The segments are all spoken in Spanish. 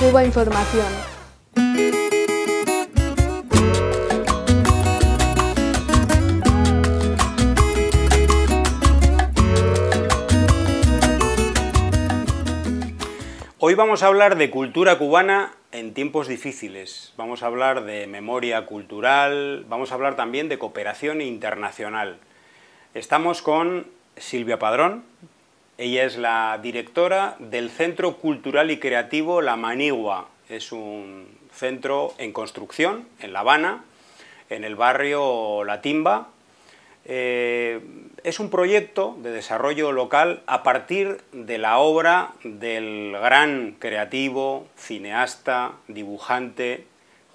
Cuba Información. Hoy vamos a hablar de cultura cubana en tiempos difíciles. Vamos a hablar de memoria cultural, vamos a hablar también de cooperación internacional. Estamos con Silvia Padrón, ella es la directora del Centro Cultural y Creativo La Manigua. Es un centro en construcción en La Habana, en el barrio La Timba. Eh, es un proyecto de desarrollo local a partir de la obra del gran creativo, cineasta, dibujante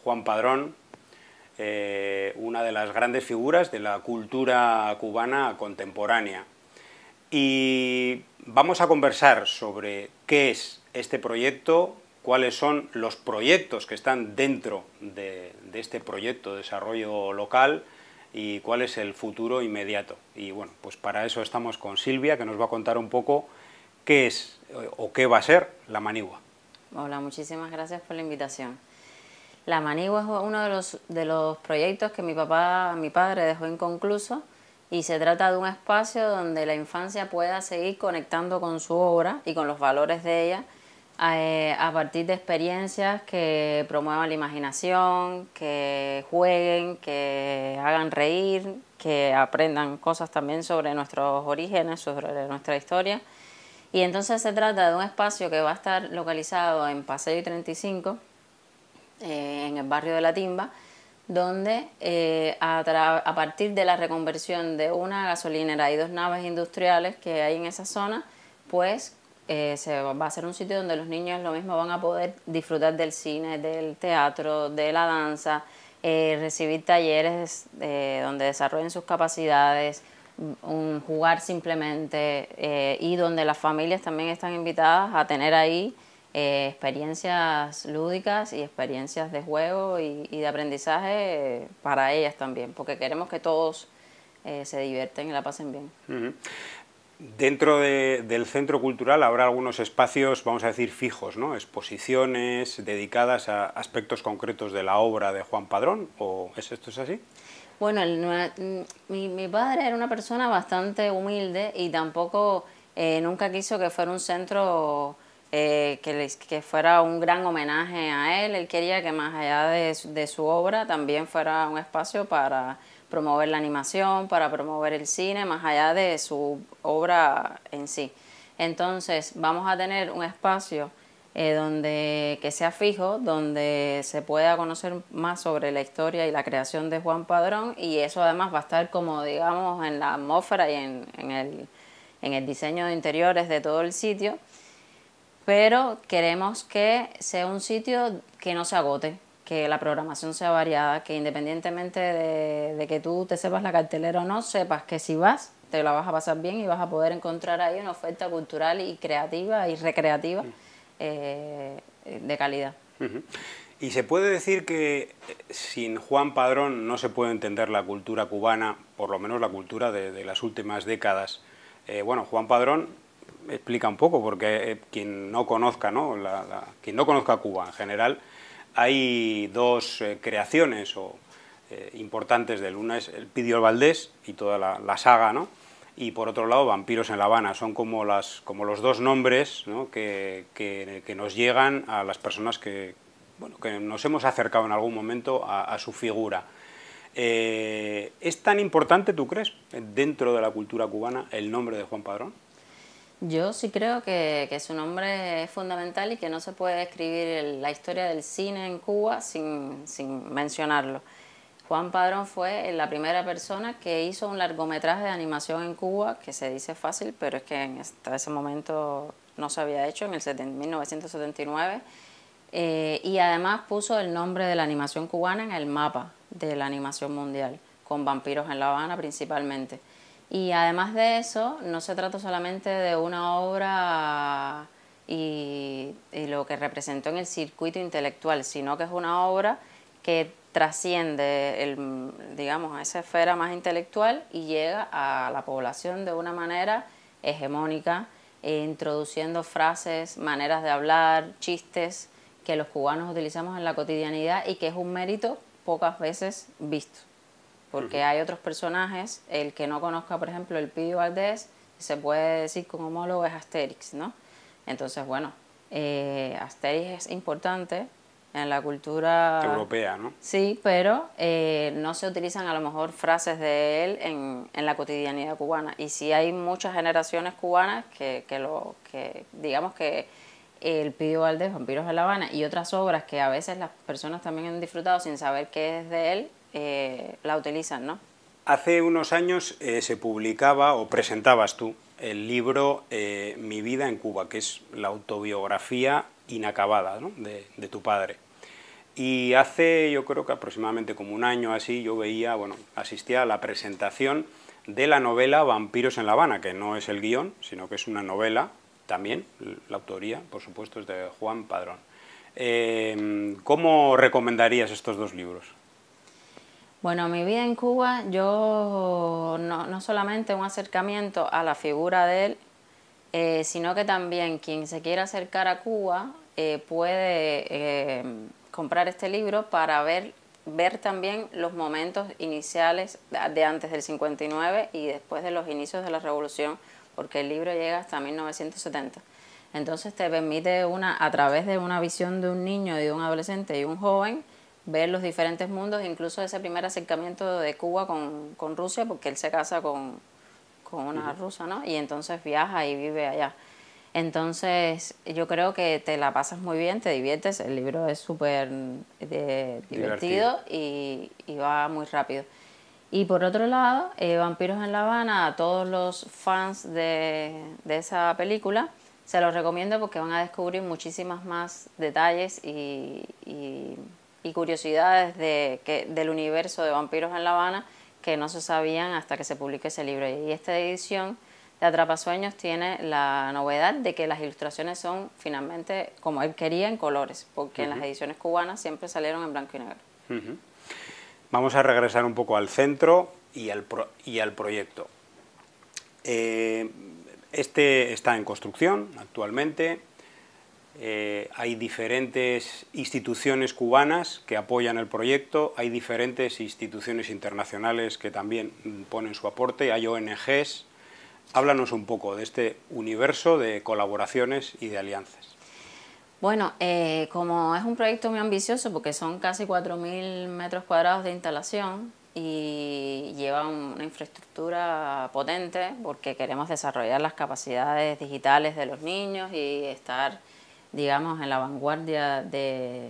Juan Padrón, eh, una de las grandes figuras de la cultura cubana contemporánea. Y Vamos a conversar sobre qué es este proyecto, cuáles son los proyectos que están dentro de, este proyecto de desarrollo local y cuál es el futuro inmediato. Y bueno, pues para eso estamos con Silvia, que nos va a contar un poco qué es eh, o qué va a ser la manigua. Hola, muchísimas gracias por la invitación. La manigua es uno de los, de los proyectos que mi papá, mi padre dejó inconcluso y se trata de un espacio donde la infancia pueda seguir conectando con su obra y con los valores de ella eh, a partir de experiencias que promuevan la imaginación, que jueguen, que hagan reír, que aprendan cosas también sobre nuestros orígenes, sobre nuestra historia. Y entonces se trata de un espacio que va a estar localizado en Paseo y 35, eh, en el barrio de La Timba, donde eh, a, partir de la reconversión de una gasolinera y dos naves industriales que hay en esa zona, pues eh, se va a ser un sitio donde los niños lo mismo van a poder disfrutar del cine, del teatro, de la danza, eh, recibir talleres donde desarrollen sus capacidades, un, jugar simplemente y donde las familias también están invitadas a tener ahí eh, experiencias lúdicas y experiencias de juego y, de aprendizaje eh, para ellas también, porque queremos que todos eh, se divierten y la pasen bien. Dentro del centro cultural habrá algunos espacios, vamos a decir, fijos, ¿no? exposiciones dedicadas a aspectos concretos de la obra de Juan Padrón, ¿o es, esto es así? Bueno, mm, mi, padre era una persona bastante humilde y tampoco nunca quiso que fuera un centro eh, que, fuera un gran homenaje a él. Él quería que más allá de, su obra también fuera un espacio para promover la animación, para promover el cine, más allá de su obra en sí. Entonces vamos a tener un espacio eh, donde que sea fijo, donde se pueda conocer más sobre la historia y la creación de Juan Padrón y eso además va a estar como digamos en la atmósfera y el, en el diseño de interiores de todo el sitio pero queremos que sea un sitio que no se agote, que la programación sea variada, que independientemente de, que tú te sepas la cartelera o no, sepas que si vas, te la vas a pasar bien y vas a poder encontrar ahí una oferta cultural y creativa y recreativa mm. eh, de calidad. Y se puede decir que eh, sin Juan Padrón no se puede entender la cultura cubana, por lo menos la cultura de, las últimas décadas. Eh, bueno, Juan Padrón explica un poco, porque eh, quien no conozca, ¿no? quien no conozca Cuba en general, hay dos eh, creaciones o, eh, importantes del. Una es el Pidio Valdés y toda la, saga, ¿no? Y por otro lado, Vampiros en La Habana. Son como, las, como los dos nombres que, que, nos llegan a las personas que, bueno, que nos hemos acercado en algún momento a su figura. ¿Es tan importante, tú crees, dentro de la cultura cubana, el nombre de Juan Padrón? Yo sí creo que, su nombre es fundamental y que no se puede escribir la historia del cine en Cuba sin, mencionarlo. Juan Padrón fue la primera persona que hizo un largometraje de animación en Cuba, que se dice fácil, pero es que hasta ese momento no se había hecho, en el 1979. Eh, y además puso el nombre de la animación cubana en el mapa de la animación mundial, con vampiros en La Habana principalmente. Y además de eso, no se trata solamente de una obra y, lo que representó en el circuito intelectual, sino que es una obra que trasciende, el, digamos, a esa esfera más intelectual y llega a la población de una manera hegemónica, eh, introduciendo frases, maneras de hablar, chistes que los cubanos utilizamos en la cotidianidad y que es un mérito pocas veces visto porque hay otros personajes, el que no conozca, por ejemplo, el Pío Valdés, se puede decir que homólogo es Asterix, ¿no? Entonces, bueno, eh, Asterix es importante en la cultura europea, ¿no? Sí, pero eh, no se utilizan a lo mejor frases de él en, en, la cotidianidad cubana. Y sí hay muchas generaciones cubanas que, lo, que digamos que el Pío Valdés, Vampiros de La Habana y otras obras que a veces las personas también han disfrutado sin saber qué es de él, eh, la utilizan, ¿no? Hace unos años eh, se publicaba o presentabas tú el libro eh, Mi vida en Cuba, que es la autobiografía inacabada de, tu padre. Y hace, yo creo que aproximadamente como un año así, yo veía, bueno, asistía a la presentación de la novela Vampiros en La Habana, que no es el guión, sino que es una novela también, la autoría, por supuesto, es de Juan Padrón. ¿Cómo recomendarías estos dos libros? Bueno, mi vida en Cuba, yo no, solamente un acercamiento a la figura de él, eh, sino que también quien se quiera acercar a Cuba eh, puede eh, comprar este libro para ver, también los momentos iniciales de antes del 59 y después de los inicios de la revolución, porque el libro llega hasta 1970. Entonces te permite una, a través de una visión de un niño, y de un adolescente y un joven, ver los diferentes mundos, incluso ese primer acercamiento de Cuba con, con Rusia, porque él se casa con, con una rusa, ¿no? Y entonces viaja y vive allá. Entonces, yo creo que te la pasas muy bien, te diviertes, el libro es súper eh, divertido, Y, va muy rápido. Y por otro lado, eh, Vampiros en La Habana, a todos los fans de, de esa película, se los recomiendo porque van a descubrir muchísimas más detalles y y curiosidades de, del universo de vampiros en La Habana que no se sabían hasta que se publique ese libro. Y esta edición de Atrapasueños tiene la novedad de que las ilustraciones son finalmente, como él quería, en colores, porque en las ediciones cubanas siempre salieron en blanco y negro. Vamos a regresar un poco al centro y al, y al proyecto. Eh, este está en construcción actualmente, eh, hay diferentes instituciones cubanas que apoyan el proyecto, hay diferentes instituciones internacionales que también mm, ponen su aporte, hay ONGs. Háblanos un poco de este universo de colaboraciones y de alianzas. Bueno, eh, como es un proyecto muy ambicioso, porque son casi 4.000 metros cuadrados de instalación y lleva una infraestructura potente, porque queremos desarrollar las capacidades digitales de los niños y estar digamos, en la vanguardia de,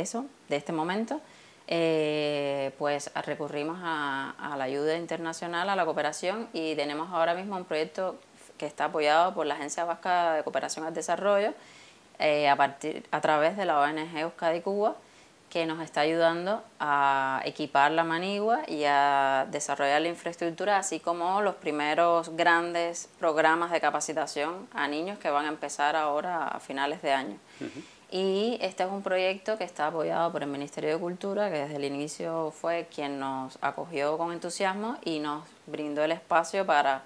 eso, de este momento, eh, pues recurrimos a, la ayuda internacional, a la cooperación y tenemos ahora mismo un proyecto que está apoyado por la Agencia Vasca de Cooperación al Desarrollo eh, a, a través de la ONG Euskadi Cuba que nos está ayudando a equipar la manigua y a desarrollar la infraestructura, así como los primeros grandes programas de capacitación a niños que van a empezar ahora a finales de año. Y este es un proyecto que está apoyado por el Ministerio de Cultura, que desde el inicio fue quien nos acogió con entusiasmo y nos brindó el espacio para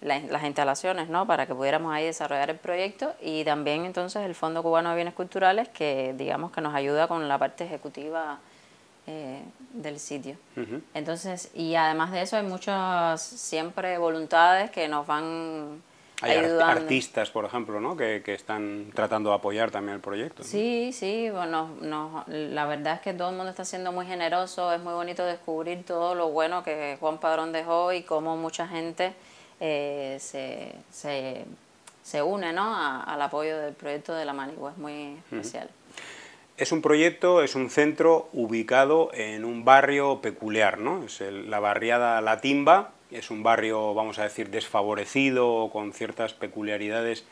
las instalaciones, ¿no? Para que pudiéramos ahí desarrollar el proyecto y también entonces el Fondo Cubano de Bienes Culturales que digamos que nos ayuda con la parte ejecutiva eh, del sitio. Entonces, y además de eso hay muchas siempre voluntades que nos van hay artistas, por ejemplo, ¿no? Que, están tratando de apoyar también el proyecto. Sí, sí, bueno, la verdad es que todo el mundo está siendo muy generoso, es muy bonito descubrir todo lo bueno que Juan Padrón dejó y cómo mucha gente eh, se, une al apoyo del proyecto de la Manigua, es muy especial. Es un proyecto, es un centro ubicado en un barrio peculiar, ¿no? Es la barriada La Timba, es un barrio, vamos a decir, desfavorecido, con ciertas peculiaridades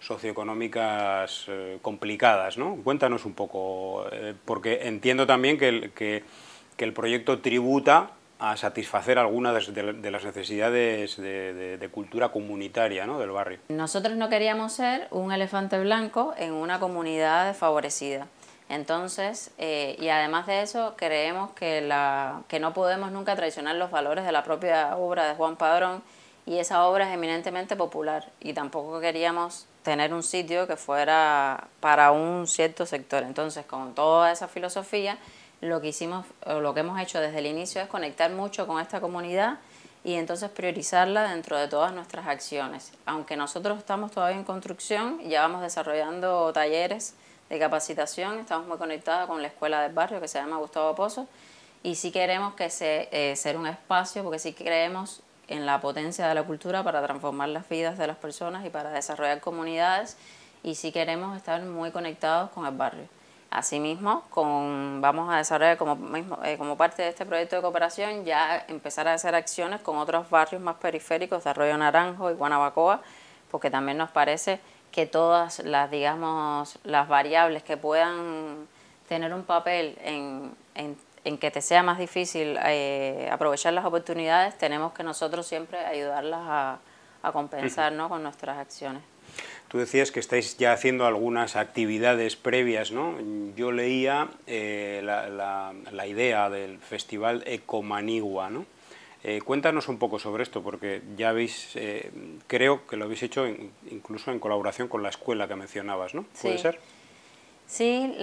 socioeconómicas eh, complicadas, ¿no? Cuéntanos un poco, eh, porque entiendo también que el proyecto tributa a satisfacer algunas de, las necesidades de, cultura comunitaria ¿no? del barrio. Nosotros no queríamos ser un elefante blanco en una comunidad desfavorecida. Entonces, eh, y además de eso, creemos que no podemos nunca traicionar los valores de la propia obra de Juan Padrón y esa obra es eminentemente popular y tampoco queríamos tener un sitio que fuera para un cierto sector. Entonces, con toda esa filosofía, lo que hicimos, lo que hemos hecho desde el inicio es conectar mucho con esta comunidad y entonces priorizarla dentro de todas nuestras acciones. Aunque nosotros estamos todavía en construcción, ya vamos desarrollando talleres de capacitación, estamos muy conectados con la escuela del barrio que se llama Gustavo Pozo y sí queremos que se, eh, ser un espacio porque sí creemos en la potencia de la cultura para transformar las vidas de las personas y para desarrollar comunidades y sí queremos estar muy conectados con el barrio. Asimismo, con, vamos a desarrollar como, eh, como parte de este proyecto de cooperación ya empezar a hacer acciones con otros barrios más periféricos de Arroyo Naranjo y Guanabacoa, porque también nos parece que todas las, digamos, las variables que puedan tener un papel en, que te sea más difícil eh, aprovechar las oportunidades, tenemos que nosotros siempre ayudarlas a, a compensar ¿no? con nuestras acciones. Tú decías que estáis ya haciendo algunas actividades previas, ¿no? Yo leía eh, la, idea del festival Ecomanigua, ¿no? Eh, cuéntanos un poco sobre esto, porque ya habéis, eh, creo que lo habéis hecho incluso en colaboración con la escuela que mencionabas, ¿no? ¿Puede sí. ser? Sí,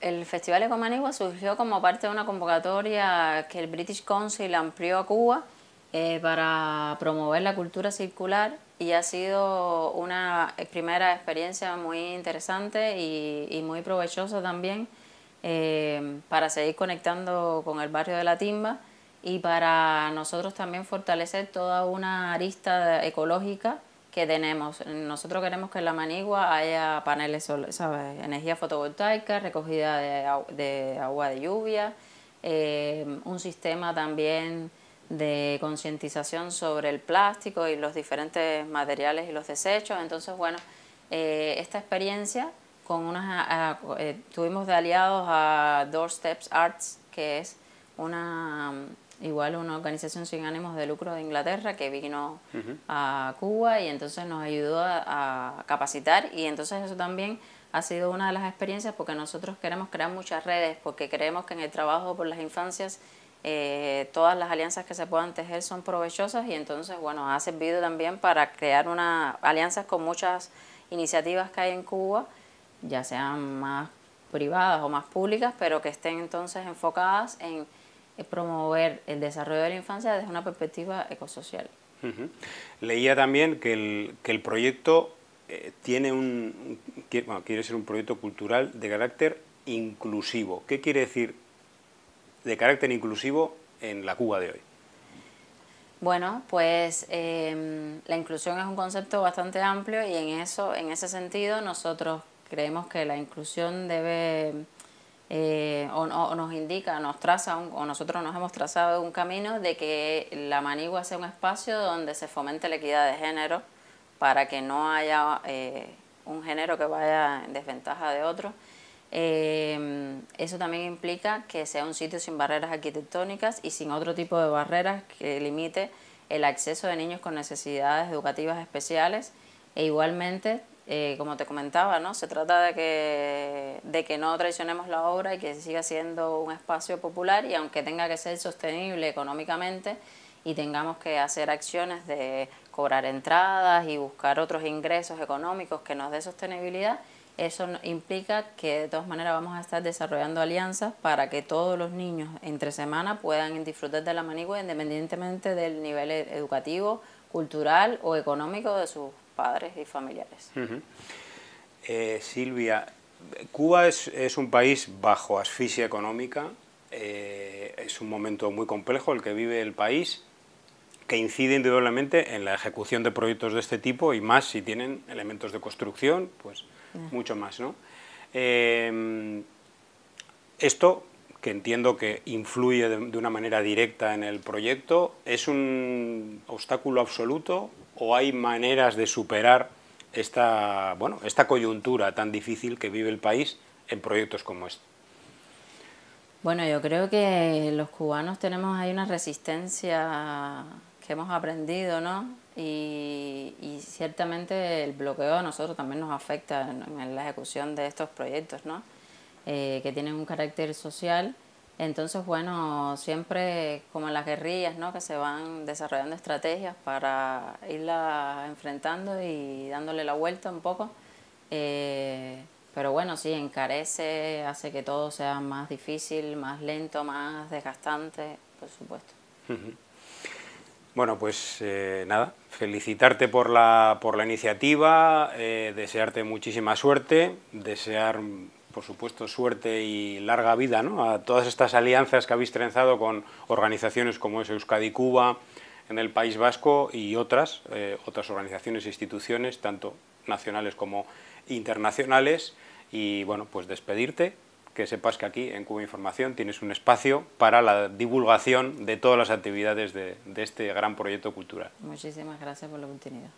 el, Festival Ecomanigua surgió como parte de una convocatoria que el British Council amplió a Cuba eh, para promover la cultura circular y ha sido una primera experiencia muy interesante y, muy provechosa también eh, para seguir conectando con el barrio de La Timba y para nosotros también fortalecer toda una arista ecológica que tenemos. Nosotros queremos que en la manigua haya paneles, energía fotovoltaica, recogida de, agua de lluvia, eh, un sistema también de concientización sobre el plástico y los diferentes materiales y los desechos. Entonces, bueno, eh, esta experiencia con unas, ah, ah, eh, tuvimos de aliados a Doorsteps Arts, que es una mm, igual una organización sin ánimos de lucro de Inglaterra que vino a Cuba y entonces nos ayudó a capacitar y entonces eso también ha sido una de las experiencias porque nosotros queremos crear muchas redes porque creemos que en el trabajo por las infancias eh, todas las alianzas que se puedan tejer son provechosas y entonces, bueno, ha servido también para crear una alianzas con muchas iniciativas que hay en Cuba, ya sean más privadas o más públicas, pero que estén entonces enfocadas en eh, promover el desarrollo de la infancia desde una perspectiva ecosocial. Leía también que el, que el proyecto eh, tiene un, quiere ser un proyecto cultural de carácter inclusivo. ¿Qué quiere decir de carácter inclusivo en la Cuba de hoy? Bueno, pues em, la inclusión es un concepto bastante amplio y en eso, en ese sentido, nosotros creemos que la inclusión debe eh, o, nos indica, nos traza o nosotros nos hemos trazado un camino de que la manigua sea un espacio donde se fomente la equidad de género para que no haya eh, un género que vaya en desventaja de otro Em, eso también implica que sea un sitio sin barreras arquitectónicas y sin otro tipo de barreras que limite el acceso de niños con necesidades educativas especiales e igualmente, eh, como te comentaba, ¿no? se trata de que, de que no traicionemos la obra y que siga siendo un espacio popular y aunque tenga que ser sostenible económicamente y tengamos que hacer acciones de cobrar entradas y buscar otros ingresos económicos que nos dé sostenibilidad, eso implica que de todas maneras vamos a estar desarrollando alianzas para que todos los niños entre semana puedan disfrutar de la manigua independientemente del nivel e-, educativo, cultural o económico de sus padres y familiares. Eh, Silvia, Cuba es, un país bajo asfixia económica, eh, es un momento muy complejo el que vive el país, que incide indudablemente en la ejecución de proyectos de este tipo y más si tienen elementos de construcción, pues mucho más. ¿no? Em, esto, que entiendo que influye de, una manera directa en el proyecto, ¿es un obstáculo absoluto o hay maneras de superar esta, bueno, esta coyuntura tan difícil que vive el país en proyectos como este? Bueno, yo creo que los cubanos tenemos ahí una resistencia que hemos aprendido, ¿no? Y, ciertamente el bloqueo a nosotros también nos afecta en, la ejecución de estos proyectos, ¿no? Eh, que tienen un carácter social. Entonces, bueno, siempre como las guerrillas, ¿no? Que se van desarrollando estrategias para irla enfrentando y dándole la vuelta un poco. Eh, pero bueno, sí, encarece, hace que todo sea más difícil, más lento, más desgastante, por supuesto. Bueno, pues eh, nada, felicitarte por la, por la iniciativa, eh, desearte muchísima suerte, desear, por supuesto, suerte y larga vida a todas estas alianzas que habéis trenzado con organizaciones como es Euskadi Cuba en el País Vasco y otras, eh, otras organizaciones e instituciones, tanto nacionales como internacionales. Y bueno, pues despedirte, que sepas que aquí en Cuba Información tienes un espacio para la divulgación de todas las actividades de, este gran proyecto cultural. Muchísimas gracias por la oportunidad.